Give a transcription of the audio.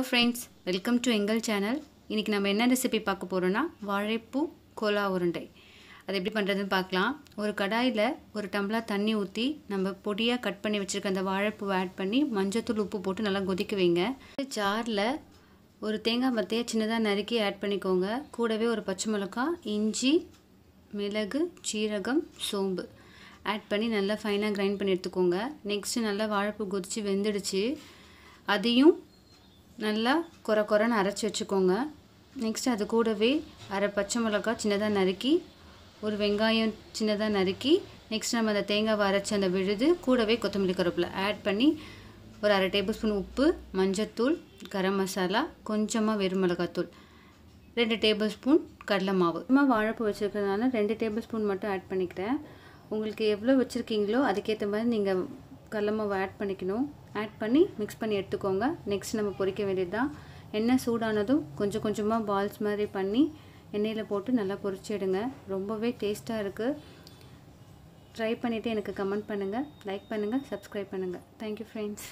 hello friends welcome to எங்கள் channel இன்றைக்கி நம்ம என்ன ரெசிபி பார்க்க போகிறோன்னா வாழைப்பூ கோலா உருண்டை அது எப்படி பண்ணுறதுன்னு பார்க்கலாம் ஒரு கடாயில் ஒரு டம்ளா தண்ணி ஊற்றி நம்ம பொடியாக கட் பண்ணி வச்சுருக்க அந்த வாழைப்பூவை ஆட் பண்ணி மஞ்சத்தூள் உப்பு போட்டு நல்லா கொதிக்க வைங்க ஜாரில் ஒரு தேங்காய் மத்தையை சின்னதாக நறுக்கி ஆட் பண்ணிக்கோங்க கூடவே ஒரு பச்சை மிளகா இஞ்சி மிளகு சீரகம் சோம்பு ஆட் பண்ணி நல்லா ஃபைனாக கிரைண்ட் பண்ணி எடுத்துக்கோங்க நெக்ஸ்ட்டு நல்லா வாழைப்பூ கொதித்து வெந்துடுச்சு அதையும் நல்லா குறை குறைன்னு அரைச்சி வச்சுக்கோங்க நெக்ஸ்ட் அது கூடவே அரை பச்சை மிளகாய் சின்னதாக நறுக்கி ஒரு வெங்காயம் சின்னதாக நறுக்கி நெக்ஸ்ட் நம்ம அந்த தேங்காவை அரைச்சி அந்த விழுது கூடவே கொத்தமல்லி கருவேப்பிலை ஆட் பண்ணி ஒரு அரை டேபிள் உப்பு மஞ்சத்தூள் கரம் மசாலா கொஞ்சமாக வெறும் மிளகாத்தூள் ரெண்டு டேபிள் ஸ்பூன் கடலை மாவு சும்மா வாழைப்பூ வச்சுருக்கிறதுனால ரெண்டு டேபிள் ஸ்பூன் மட்டும் ஆட் பண்ணிக்கிறேன் உங்களுக்கு எவ்வளோ வச்சுருக்கீங்களோ அதுக்கேற்ற மாதிரி நீங்கள் கடலமாவை ஆட் பண்ணிக்கணும் ஆட் பண்ணி மிக்ஸ் பண்ணி எடுத்துக்கோங்க நெக்ஸ்ட் நம்ம பொரிக்க வேண்டியது தான் எண்ணெய் சூடானதும் கொஞ்சம் கொஞ்சமாக பால்ஸ் மாதிரி பண்ணி எண்ணெயில் போட்டு நல்லா பொரிச்சிடுங்க ரொம்பவே டேஸ்ட்டாக இருக்குது ட்ரை பண்ணிவிட்டு எனக்கு கமெண்ட் பண்ணுங்கள் லைக் பண்ணுங்கள் சப்ஸ்கிரைப் பண்ணுங்கள் தேங்க்யூ ஃப்ரெண்ட்ஸ்